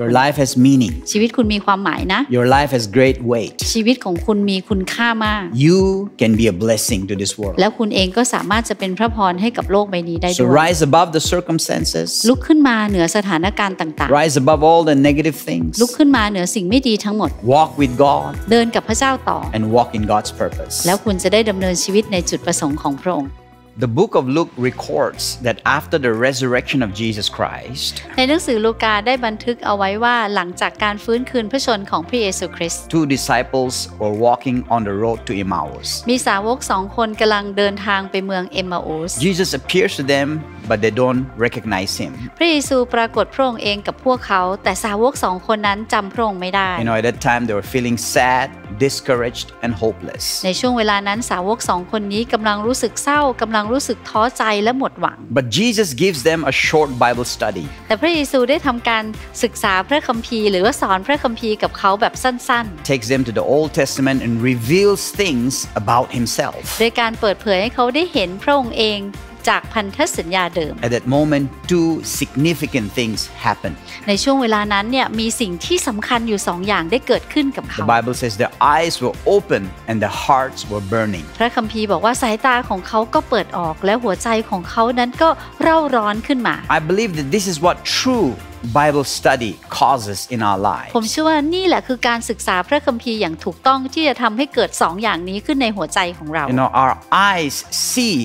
Your life has meaning ชีวิตคุณมีความหมายนะ Your life has great weight ชีวิตของคุณมีคุณค่ามาก You can be a blessing to this world แล้วคุณเองก็สามารถจะเป็นพระพรให้กับโลกใบนี้ได้ด้วย So rise above the circumstances ลุกขึ้นมาเหนือสถานการณ์ต่างๆ. Rise above all the negative things ลุกขึ้นมาเหนือสิ่งไม่ดีทั้งหมด Walk with God เดินกับพระเจ้าต่อ And walk in God's purpose แล้วคุณจะได้ดำเนินชีวิตในจุดประสงค์ของพระองค์ the book of Luke records that after the resurrection of Jesus Christ ในหนังสือลูกาได้บันทึกเอาไว้ว่าหลังจากการฟื้นคืนพระชนของพระเยซูคริสต์ Two disciples were walking on the road to Emmaus มีสาวกสองคนกำลังเดินทางไปเมืองเอมมาอุส Jesus appears to them but they don't recognize him พระเยซูปรากฏพระองค์เองกับพวกเขา You know at that time they were feeling sad discouraged and hopeless ในช่วงเวลานั้นสาวกสองคนนี้กำลังรู้สึกเศร้ากำลังรู้สึกท้อใจและหมดหวัง but Jesus gives them a short Bible study แต่พระเยซูได้ทำการศึกษาพระคัมภีร์ หรือว่าสอนพระคัมภีร์กับเขาแบบสั้นๆ takes them to the Old Testament and reveals things about himself โดยการเปิดเผยให้เขาได้เห็นพระองค์เองจากพันธสัญญาเดิม At that moment two significant things happen ในช่วงเวลานั้นเนี่ยมีสิ่งที่สำคัญอยู่สองอย่างได้เกิดขึ้นกับเขา The Bible says their eyes were open and their hearts were burning พระคัมภีร์บอกว่าสายตาของเขาก็เปิดออก และหัวใจของเขานั้นก็เร่าร้อนขึ้นมา I believe that this is what true Bible study causes in our lives ผมเชื่อว่านี่แหละคือการศึกษาพระคัมภีร์อย่างถูกต้องที่จะทำให้เกิดสองอย่างนี้ขึ้นในหัวใจของเรา You know our eyes see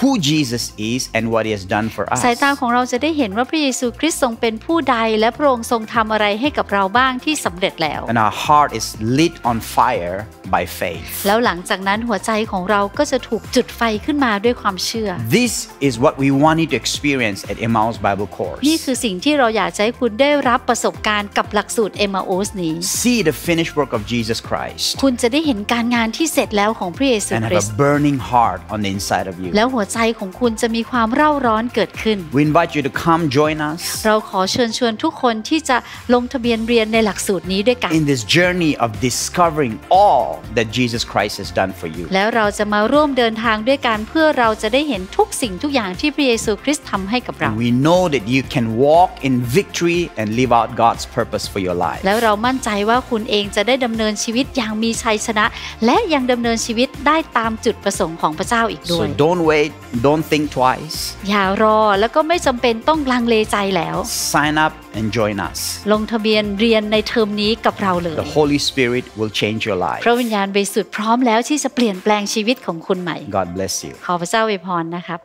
who Jesus is and what he has done for us สายตาของเราจะได้เห็นว่าพระเยซูคริสต์ทรงเป็นผู้ใดและพระองค์ทรงทำอะไรให้กับเราบ้างที่สำเร็จแล้ว and our heart is lit on fire by faith แล้วหลังจากนั้นหัวใจของเราก็จะถูกจุดไฟขึ้นมาด้วยความเชื่อ this is what we want you to experience at Emmaus Bible Course นี่คือสิ่งที่เราอยากให้คุณได้รับประสบการณ์กับหลักสูตร Emmaus นี้ see the finished work of Jesus Christ คุณจะได้เห็นการงานที่เสร็จแล้วของพระเยซูคริสต์ and have a burning heart on the inside of you แล้วหัวใจของคุณจะมีความเร่าร้อนเกิดขึ้น We invite you to come join us เราขอเชิญชวนทุกคนที่จะลงทะเบียนเรียนในหลักสูตรนี้ด้วยกัน In this journey of discovering all that Jesus Christ has done for you แล้วเราจะมาร่วมเดินทางด้วยกันเพื่อเราจะได้เห็นทุกสิ่งทุกอย่างที่พระเยซูคริสต์ทำให้กับเรา We know that you can walk in victory and live out God's purpose for your life แล้วเรามั่นใจว่าคุณเองจะได้ดำเนินชีวิตอย่างมีชัยชนะ และยังดำเนินชีวิตได้ตามจุดประสงค์ของพระเจ้าอีกด้วย So don't wait i t don't think twice อย่ารอแล้วก็ไม่จำเป็นต้องลังเลใจแล้ว sign up and join us ลงทะเบียนเรียนในเทอมนี้กับเราเลย the Holy Spirit will change your life พระวิญญาณบริสุทธิ์พร้อมแล้วที่จะเปลี่ยนแปลงชีวิตของคุณใหม่ God bless you ขอพระเจ้าอวยพรนะครับ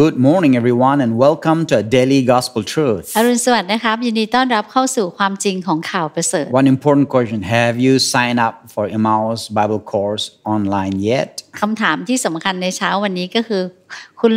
Good morning, everyone, and welcome to a daily gospel truth. One important question: Have you signed up for Emmaus Bible course online yet? คุณ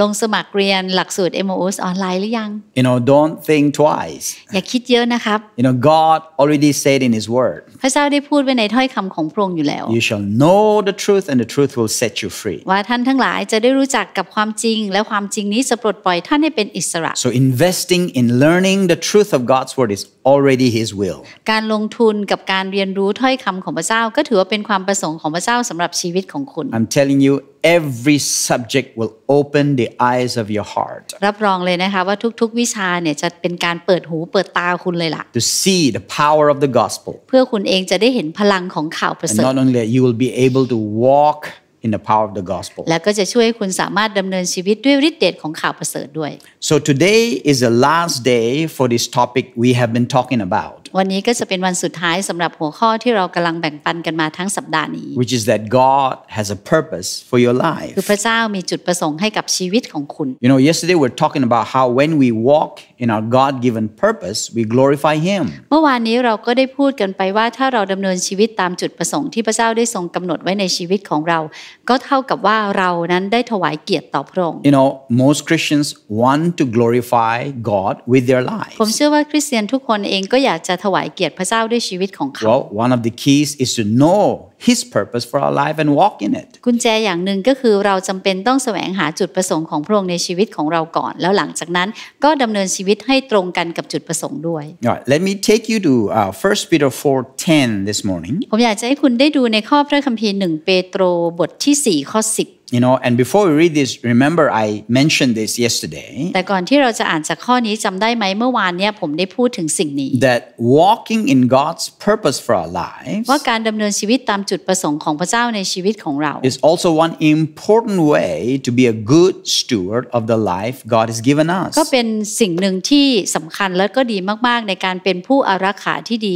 ลงสมัครเรียนหลักสูตร MOS ออนไลน์หรือยัง You know don't think twice อย่าคิดเยอะนะครับ You know God already said in His Word พระเจ้าได้พูดไว้ในถ้อยคำของพระองค์อยู่แล้ว You shall know the truth and the truth will set you free ว่าท่านทั้งหลายจะได้รู้จักกับความจริงและความจริงนี้จะปลดปล่อยท่านให้เป็นอิสระ So investing in learning the truth of God's Word is already His will การลงทุนกับการเรียนรู้ถ้อยคำของพระเจ้าก็ถือว่าเป็นความประสงค์ของพระเจ้าสำหรับชีวิตของคุณ I'm telling you every subject will open the eyes of your heart รับรองเลยนะคะว่าทุกๆวิชาเนี่ยจะเป็นการเปิดหูเปิดตาคุณเลยล่ะ to see the power of the gospel เพื่อคุณเองจะได้เห็นพลังของข่าวประเสริฐ not only that you will be able to walk in the power of the gospel และก็จะช่วยคุณสามารถดำเนินชีวิตด้วยฤทธิ์เดชของข่าวประเสริฐด้วย so today is the last day for this topic we have been talking about วันนี้ก็จะเป็นวันสุดท้ายสำหรับหัวข้อที่เรากำลังแบ่งปันกันมาทั้งสัปดาห์นี้ which is that God has a purpose for your life คือพระเจ้ามีจุดประสงค์ให้กับชีวิตของคุณ you know yesterday we r e talking about how when we walk in our God given purpose we glorify Him เมื่อวานนี้เราก็ได้พูดกันไปว่าถ้าเราดำเนินชีวิตตามจุดประสงค์ที่พระเจ้าได้ทรงกำหนดไว้ในชีวิตของเรา ก็เท่ากับว่าเรานั้นได้ถวายเกียรติต่อพระองค์ you know most Christians want to glorify God with their lives ผมเชื่อว่าคริสเตียนทุกคนเองก็อยากจะถวายเกียรติพระเจ้าด้วยชีวิตของเขา Well one of the keys is to know His purpose for our life and walk in it กุญแจอย่างหนึ่งก็คือเราจำเป็นต้องแสวงหาจุดประสงค์ของพระองค์ในชีวิตของเราก่อน แล้วหลังจากนั้นก็ดำเนินชีวิตให้ตรงกันกับจุดประสงค์ด้วย Let me take you to uh, 1 Peter 4:10 this morning ผมอยากจะให้คุณได้ดูในข้อพระคัมภีร์1เปโตรบทที่ 4 ข้อ10 You know, and before we read this, remember I mentioned this yesterday. แต่ก่อนที่เราจะอ่านจากข้อนี้จำได้ไหมเมื่อวานเนี้ยผมได้พูดถึงสิ่งนี้ That walking in God's purpose for our lives ว่าการดำเนินชีวิตตามจุดประสงค์ของพระเจ้าในชีวิตของเรา is also one important way to be a good steward of the life God has given us ก็เป็นสิ่งหนึ่งที่สำคัญและก็ดีมาก ๆในการเป็นผู้อารักขาที่ดี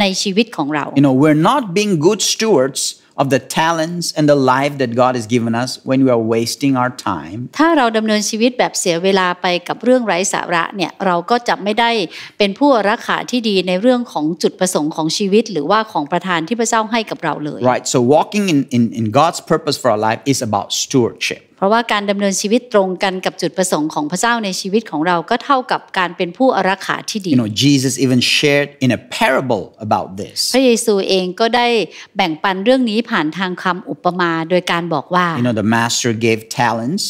ในชีวิตของเรา you know we're not being good stewards of the talents and the life that God has given us when we are wasting our time ถ้าเราดำเนินชีวิตแบบเสียเวลาไปกับเรื่องไร้สาระเนี่ยเราก็จะไม่ได้เป็นผู้รักษาที่ดีในเรื่องของจุดประสงค์ของชีวิต Right so walking in in in God's purpose for our life is about stewardship เพราะว่าการดำเนินชีวิตตรงกันกับจุดประสงค์ของพระเจ้าในชีวิตของเราก็เท่ากับการเป็นผู้อารักขาที่ดี You know Jesus even shared in a parable about this พระเยซูเองก็ได้แบ่งปันเรื่องนี้ผ่านทางคำอุปมาโดยการบอกว่า You know the master gave talents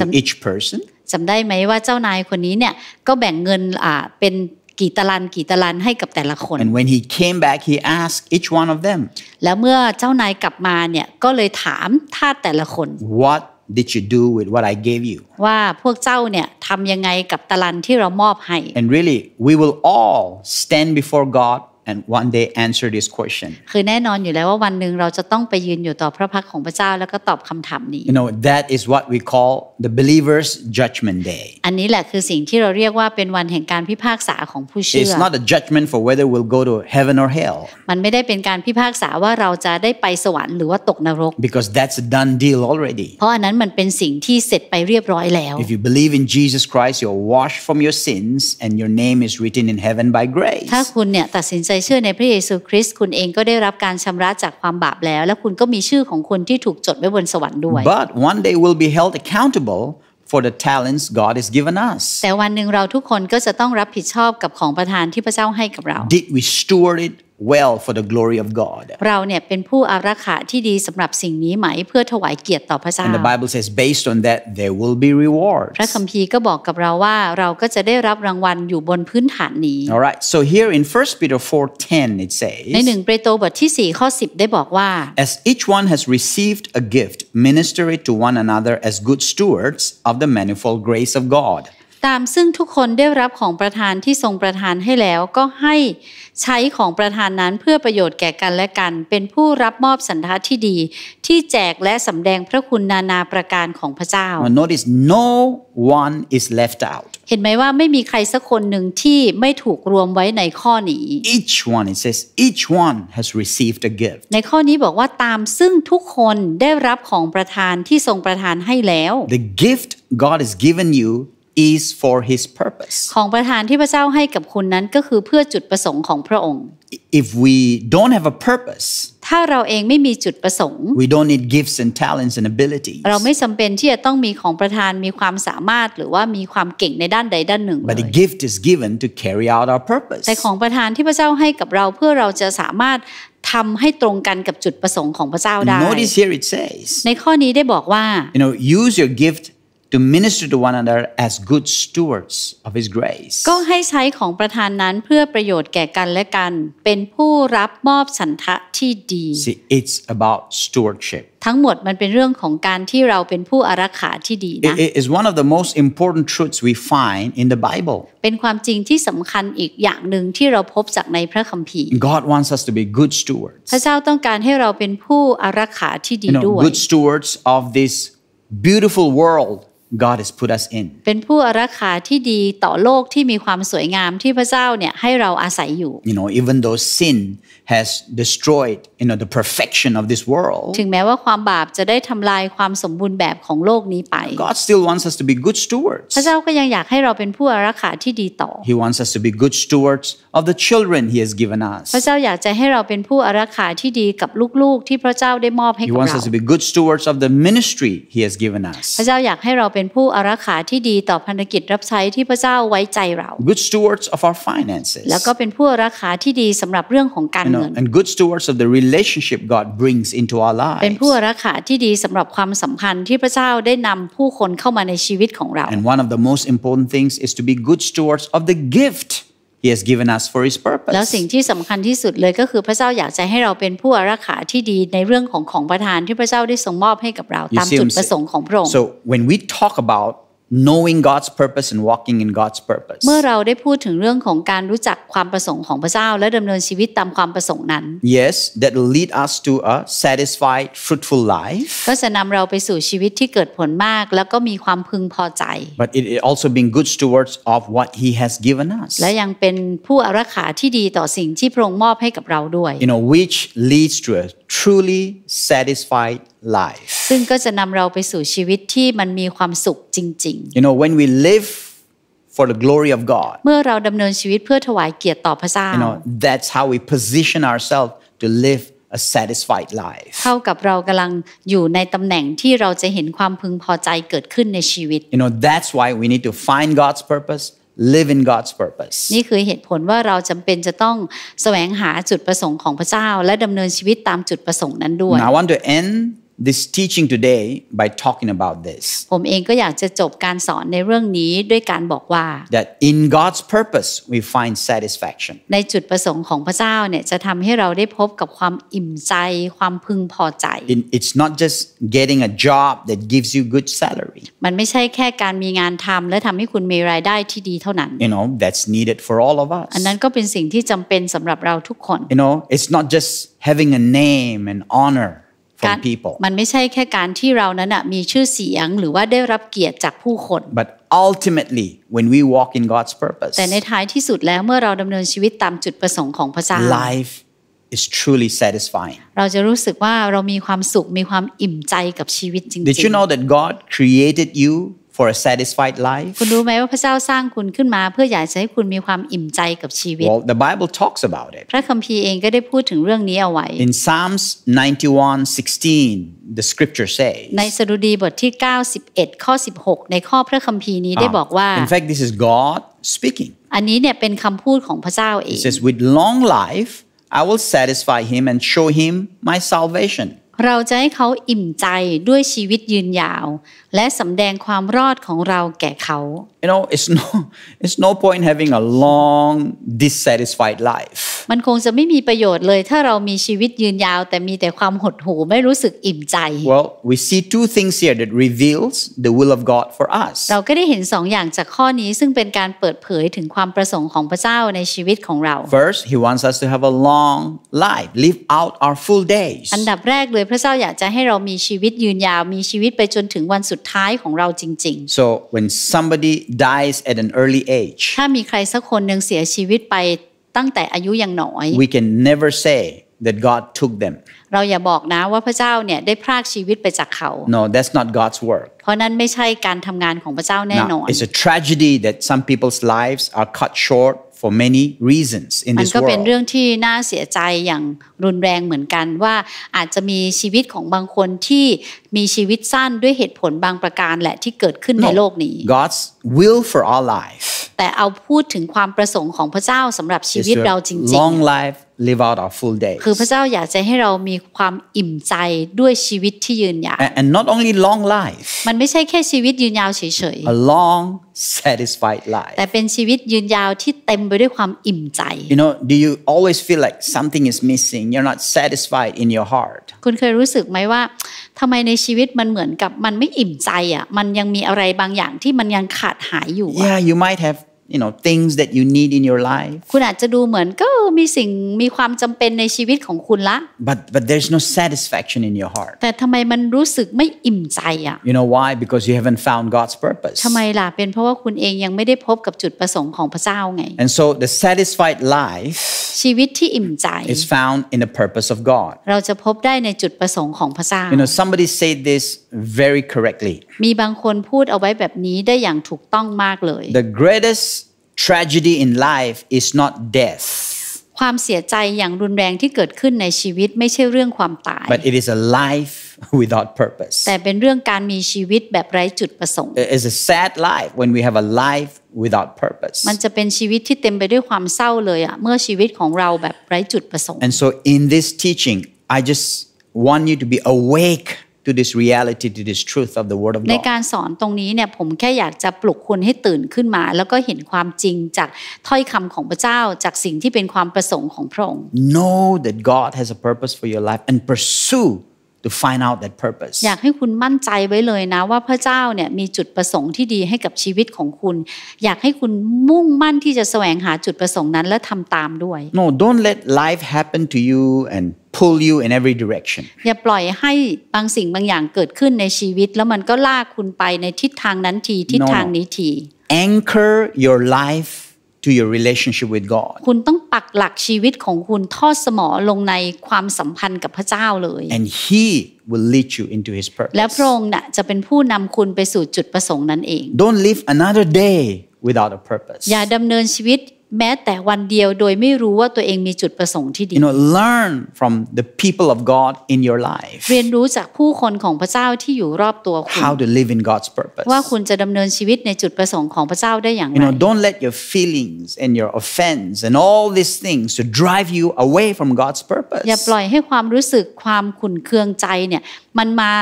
to each person จำได้ไหมว่าเจ้านายคนนี้เนี่ยก็แบ่งเงินอ่าเป็นกี่ตารางกี่ตารางให้กับแต่ละคน And when he came back he asked each one of them แล้วเมื่อเจ้านายกลับมาเนี่ยก็เลยถามทาสแต่ละคน What did you do with what I gave you? ว่าพวกเจ้าเนี่ยทำยังไงกับตะลันที่เรามอบให้ And really we will all stand before God and one day answer this question คือแน่นอนอยู่แล้วว่าวันหนึ่งเราจะต้องไปยืนอยู่ต่อพระพักของพระเจ้าแล้วก็ตอบคำถามนี้ you know that is what we call the believers judgment day อันนี้แหละคือสิ่งที่เราเรียกว่าเป็นวันแห่งการพิพากษาของผู้เชื่อ it's not a judgment for whether we'll go to heaven or hell มันไม่ได้เป็นการพิพากษาว่าเราจะได้ไปสวรรค์หรือว่าตกนรก because that's a done deal already เพราะอันนั้นมันเป็นสิ่งที่เสร็จไปเรียบร้อยแล้ว if you believe in Jesus Christ you're washed from your sins and your name is written in heaven by grace ถ้าคุณเนี่ยตัดสินใจเชื่อในพระเยซูคริสต์คุณเองก็ได้รับการชำระจากความบาปแล้ว และคุณก็มีชื่อของคุณที่ถูกจดไว้บนสวรรค์ด้วย But one day w i l l be held accountable for the talents God has given us แต่วันหนึ่งเราทุกคนก็จะต้องรับผิดชอบกับของประทานที่พระเจ้าให้กับเรา Did we steward it well for the glory of God เราเนี่ยเป็นผู้อารักขาที่ดีสำหรับสิ่งนี้ไหมเพื่อถวายเกียรติต่อพระเจ้า and the Bible says based on that there will be rewards พระคัมภีร์ก็บอกกับเราว่าเราก็จะได้รับรางวัลอยู่บนพื้นฐานนี้ alright so here in 1 Peter 4:10 it says ในหนึ่งเปโตรบทที่4ข้อ10 10 as each one has received a gift minister it to one another as good stewards of the manifold grace of God ตามซึ่งทุกคนได้รับของประทานที่ทรงประทานให้แล้วก็ให้ ใช้ของประทานนั้นเพื่อประโยชน์แก่กันและกัน เป็นผู้รับมอบสันทัดที่ดี ที่แจกและสำแดงพระคุณนานาประการของพระเจ้า Notice no one is left out เห็นไหมว่าไม่มีใครสักคนหนึ่งที่ไม่ถูกรวมไว้ในข้อนี้ Each one it says each one has received a gift ในข้อนี้บอกว่าตามซึ่งทุกคนได้รับของประทานที่ทรงประทานให้แล้ว The gift God has given you is for his purpose ของประทานที่พระเจ้าให้กับคุณนั้นก็คือเพื่อจุดประสงค์ของพระองค์ if we don't have a purpose ถ้าเราเองไม่มีจุดประสงค์ we don't need gifts and talents and abilities เราไม่จำเป็นที่จะต้องมีของประทานมีความสามารถหรือว่ามีความเก่งในด้านใดด้านหนึ่ง but the gift is given to carry out our purpose แต่ของประทานที่พระเจ้าให้กับเราเพื่อเราจะสามารถทำให้ตรงกันกับจุดประสงค์ของพระเจ้าได้ Notice here it says ในข้อนี้ได้บอกว่า you know use your gift to minister to one another as good stewards of his grace ก็ให้ใช้ของประธานนั้นเพื่อประโยชน์แก่กันและกัน เป็นผู้รับมอบสันทะที่ดี See it's about stewardship ทั้งหมดมันเป็นเรื่องของการที่เราเป็นผู้อารักขาที่ดีนะ It is one of the most important truths we find in the Bible เป็นความจริงที่สำคัญอีกอย่างหนึ่งที่เราพบจากในพระคัมภีร์ God wants us to be good stewards พระเจ้าต้องการให้เราเป็นผู้อารักขาที่ดีด้วย Good stewards of this beautiful world God has put us in เป็นผู้อารักขาที่ดีต่อโลกที่มีความสวยงามที่พระเจ้าเนี่ยให้เราอาศัยอยู่ You know even though sin has destroyed you know the perfection of this world ถึงแม้ว่าความบาปจะได้ทำลายความสมบูรณ์แบบของโลกนี้ไป God still wants us to be good stewards พระเจ้าก็ยังอยากให้เราเป็นผู้อารักขาที่ดีต่อ He wants us to be good stewards of the children He has given us พระเจ้าอยากจะให้เราเป็นผู้อารักขาที่ดีกับลูกๆ ที่พระเจ้าได้มอบให้เรา He wants us to be good stewards of the ministry He has given us พระเจ้าอยากให้เราเเป็นผู้อารักขาที่ดีต่อพันธกิจรับใช้ที่พระเจ้าไว้ใจเรา good stewards of our finances แล้วก็เป็นผู้อารักขาที่ดีสำหรับเรื่องของการเงิน and good stewards of the relationship God brings into our lives เป็นผู้อารักขาที่ดีสำหรับความสัมพันธ์ที่พระเจ้าได้นำผู้คนเข้ามาในชีวิตของเรา and one of the most important things is to be good stewards of the gift He has given us for His purpose. แล้วสิ่งที่สำคัญที่สุดเลยก็คือพระเจ้าอยากจะให้เราเป็นผู้อารักขาที่ดีในเรื่องของของประทานที่พระเจ้าได้ทรงมอบให้กับเราตามจุดประสงค์ของพระองค์ So when we talk about knowing God's purpose and walking in God's purpose เมื่อเราได้พูดถึงเรื่องของการรู้จักความประสงค์ของพระเจ้าและดำเนินชีวิตตามความประสงค์นั้น yes that will lead us to a satisfied fruitful life ก็จะนำเราไปสู่ชีวิตที่เกิดผลมาก but it also being good stewards of what He has given us และยังเป็นผู้อารักขาที่ดีต่อสิ่งที่พระองค์มอบให้กับเราด้วย you know which leads to a truly satisfied life ซึ่งก็จะนำเราไปสู่ชีวิตที่มันมีความสุขจริงๆ You know when we live for the glory of God เมื่อเราดำเนินชีวิตเพื่อถวายเกียรติต่อพระเจ้า You know that's how we position ourselves to live a satisfied life เท่ากับเรากำลังอยู่ในตำแหน่งที่เราจะเห็นความพึงพอใจเกิดขึ้นในชีวิต You know that's why we need to find God's purpose live in God's purpose นี่คือเหตุผลว่าเราจำเป็นจะต้องแสวงหาจุดประสงค์ของพระเจ้า และดำเนินชีวิตตามจุดประสงค์นั้นด้วย I want to end this teaching today by talking about this ผมเองก็อยากจะจบการสอนในเรื่องนี้ด้วยการบอกว่า that in God's purpose we find satisfaction ในจุดประสงค์ของพระเจ้าเนี่ยจะทำให้เราได้พบกับความอิ่มใจ ความพึงพอใจ it's not just getting a job that gives you good salary มันไม่ใช่แค่การมีงานทำและทำให้คุณมีรายได้ที่ดีเท่านั้น you know that's needed for all of us อันนั้นก็เป็นสิ่งที่จำเป็นสำหรับเราทุกคน you know it's not just having a name and honor from people มันไม่ใช่แค่การที่เรานั้นมีชื่อเสียงหรือว่าได้รับเกียรติจากผู้คน but ultimately when we walk in God's purpose แต่ในท้ายที่สุดแล้วเมื่อเราดำเนินชีวิตตามจุดประสงค์ของพระเจ้า life is truly satisfying เราจะรู้สึกว่าเรามีความสุขมีความอิ่มใจกับชีวิตจริงๆ Did you know that God created you for a satisfied life คุณรู้ไหมว่าพระเจ้าสร้างคุณขึ้นมาเพื่ออยากจะให้คุณมีความอิ่มใจกับชีวิต Well the Bible talks about it พระคัมภีร์เองก็ได้พูดถึงเรื่องนี้เอาไว้ In Psalms 91:16 the scripture says ในสดุดีบทที่ 91ข้อ16ในข้อพระคัมภีร์นี้ได้บอกว่า In fact this is God speaking อันนี้เนี่ยเป็นคำพูดของพระเจ้าเอง It says with long life I will satisfy him and show him my salvation เราจะให้เขาอิ่มใจด้วยชีวิตยืนยาว และสำแดงความรอดของเราแก่เขา You know it's no it's no point having a long dissatisfied life มันคงจะไม่มีประโยชน์เลยถ้าเรามีชีวิตยืนยาว แต่มีแต่ความหดหู่ไม่รู้สึกอิ่มใจ Well we see two things here that reveals the will of God for us เราก็ได้เห็นสองอย่างจากข้อนี้ซึ่งเป็นการเปิดเผยถึงความประสงค์ของพระเจ้าในชีวิตของเรา First He wants us to have a long life live out our full days อันดับแรกเลยพระเจ้าอยากจะให้เรามีชีวิตยืนยาว มีชีวิตไปจนถึงวันสุดท้ายของเราจริง ๆ So when somebody dies at an early age ถ้ามีใครสักคนหนึ่งเสียชีวิตไปตั้งแต่อายุยังน้อย we can never say that God took them เราอย่าบอกนะว่าพระเจ้าเนี่ยได้พรากชีวิตไปจากเขา no that's not God's work เพราะนั้นไม่ใช่การทำงานของพระเจ้าแน่นอน it's a tragedy that some people's lives are cut short for many reasons in this world มันก็เป็นเรื่องที่น่าเสียใจอย่างรุนแรงเหมือนกันว่าอาจจะมีชีวิตของบางคนที่มีชีวิตสั้นด้วยเหตุผลบางประการแหละที่เกิดขึ้นในโลกนี้ God's will for our life แต่เอาพูดถึงความประสงค์ของพระเจ้าสำหรับชีวิตเราจริงๆ long life live out our full day คือพระเจ้าอยากจะให้เรามีความอิ่มใจด้วยชีวิตที่ยืนยาว and not only long life มันไม่ใช่แค่ชีวิตยืนยาวเฉยๆ a long satisfied life แต่เป็นชีวิตยืนยาวที่เต็มไปด้วยความอิ่มใจ you know do you always feel like something is missing you're not satisfied in your heart คุณเคยรู้สึกไหมว่าทำไมในชีวิตมันเหมือนกับมันไม่อิ่มใจอ่ะมันยังมีอะไรบางอย่างที่มันยังขาดหายอยู่ yeah you might have you know things that you need in your life คุณอาจจะดูเหมือนก็มีสิ่งมีความจำเป็นในชีวิตของคุณละ but but there's no satisfaction in your heart แต่ทำไมมันรู้สึกไม่อิ่มใจอ่ะ you know why because you haven't found God's purpose ทำไมล่ะเป็นเพราะว่าคุณเองยังไม่ได้พบกับจุดประสงค์ของพระเจ้าไง and so the satisfied life ชีวิตที่อิ่มใจ is found in the purpose of God เราจะพบได้ในจุดประสงค์ของพระเจ้า you know somebody said this very correctly มีบางคนพูดเอาไว้แบบนี้ได้อย่างถูกต้องมากเลย the greatest tragedy in life is not death ความเสียใจอย่างรุนแรงที่เกิดขึ้นในชีวิตไม่ใช่เรื่องความตาย but it is a life without purpose แต่เป็นเรื่องการมีชีวิตแบบไร้จุดประสงค์ it is a sad life when we have a life without purpose มันจะเป็นชีวิตที่เต็มไปด้วยความเศร้าเลยอะเมื่อชีวิตของเราแบบไร้จุดประสงค์ and so in this teaching I just want you to be awake to this reality to this truth of the word of God ในการสอนตรงนี้เนี่ยผมแค่อยากจะปลุกคุณให้ตื่นขึ้นมา แล้วก็เห็นความจริงจากถ้อยคำของพระเจ้า จากสิ่งที่เป็นความประสงค์ของพระองค์ know that God has a purpose for your life and pursue to find out that purpose อยากให้คุณมั่นใจไว้เลยนะว่าพระเจ้าเนี่ยมีจุดประสงค์ที่ดีให้กับชีวิตของคุณ อยากให้คุณมุ่งมั่นที่จะแสวงหาจุดประสงค์นั้นและทำตามด้วย No don't let life happen to you and pull you in every direction อย่าปล่อยให้บางสิ่งบางอย่างเกิดขึ้นในชีวิต แล้วมันก็ลากคุณไปในทิศทางนั้นที ทิศทางนี้ที Anchor your life to your relationship with God คุณต้องปักหลักชีวิตของคุณทอดสมอลงในความสัมพันธ์กับพระเจ้าเลย and He will lead you into His purpose และพระองค์น่ะจะเป็นผู้นำคุณไปสู่จุดประสงค์นั้นเอง don't live another day without a purpose อย่าดำเนินชีวิตแม้แต่วันเดียวโดยไม่รู้ว่าตัวเองมีจุดประสงค์ที่ดี You know learn from the people of God in your life เรียนรู้จากผู้คนของพระเจ้าที่อยู่รอบตัวคุณ How to live in God's purpose ว่าคุณจะดำเนินชีวิตในจุดประสงค์ของพระเจ้าได้อย่างไร You know don't let your feelings and your offense and all these things to drive you away from God's purpose อย่าปล่อยให้ความรู้สึกความขุ่นเคืองใจเนี่ยมันมา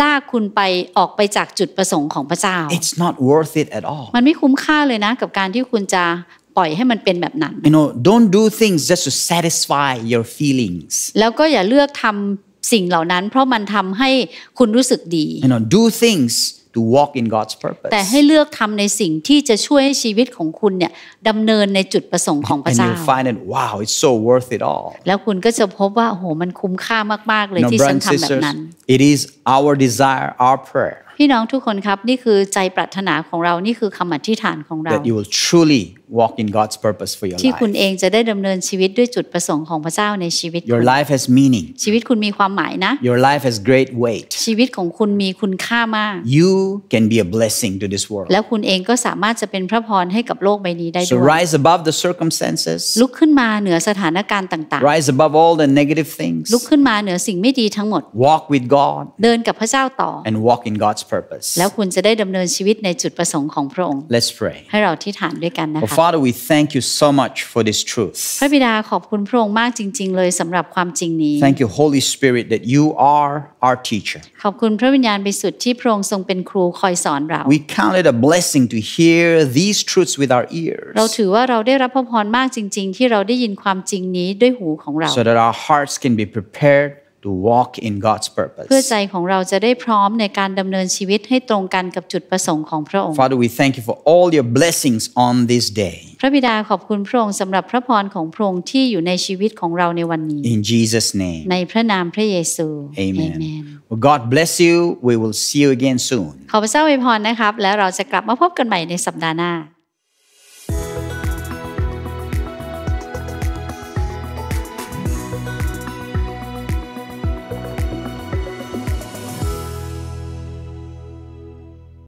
ลากคุณไปออกไปจากจุดประสงค์ของพระเจ้า It's not worth it at all มันไม่คุ้มค่าเลยนะ กับการที่คุณจะปล่อยให้มันเป็นแบบนั้น you know don't do things just to satisfy your feelings แล้วก็อย่าเลือกทำสิ่งเหล่านั้น เพราะมันทำให้คุณรู้สึกดี you know do things to walk in God's purpose แต่ให้เลือกทำในสิ่งที่จะช่วยให้ชีวิตของคุณเนี่ยดำเนินในจุดประสงค์ของพระเจ้า and you find that wow it's so worth it all แล้วคุณก็จะพบว่าโหมันคุ้มค่ามาก ๆ เลย no, ที่ฉันทำแบบนั้น it is our desire our prayer พี่น้องทุกคนครับนี่คือใจปรารถนาของเรา นี่คือคำอธิษฐานของเรา that you will truly walk in God's purpose for your life ที่คุณเองจะได้ดำเนินชีวิตด้วยจุดประสงค์ของพระเจ้าในชีวิต Your life has meaning ชีวิตคุณมีความหมายนะ Your life has great weight ชีวิตของคุณมีคุณค่ามาก You can be a blessing to this world แล้วคุณเองก็สามารถจะเป็นพระพรให้กับโลกใบนี้ได้ด้วย So rise above the circumstances ลุกขึ้นมาเหนือสถานการณ์ต่างๆ Rise above all the negative things ลุกขึ้นมาเหนือสิ่งไม่ดีทั้งหมด Walk with God เดินกับพระเจ้าต่อ And walk in God's purpose แล้วคุณจะได้ดำเนินชีวิตในจุดประสงค์ของพระองค์ Let's pray ให้เราที่ฐานด้วยกันนะคะ Father, we thank you so much for this truth. พระบิดาขอบคุณพระองค์มากจริง Thank you, Holy Spirit, that you are our teacher. ขอบคุณพระวิญญาณบริสุทธิ์ที่พระองค์ทรงเป็นครูคอยสอนเรา We count it a blessing to hear these truths with our ears. เราถือว่าเราได้รับพระพรมากจริงๆที่เราได้ยินความจริงนี้ด้วยหูของเรา. So that our hearts can be prepared to walk in God's purpose เพื่อใจของเราจะได้พร้อมในการดำเนินชีวิตให้ตรงกันกับจุดประสงค์ของพระองค์ Father we thank you for all your blessings on this day พระบิดาขอบคุณพระองค์สำหรับพระพรของพระองค์ที่อยู่ในชีวิตของเราในวันนี้ In Jesus name ในพระนามพระเยซู Amen, Amen. Well, God bless you we will see you again soon ขอพระเจ้าอวยพรนะครับ แล้วเราจะกลับมาพบกันใหม่ในสัปดาห์หน้า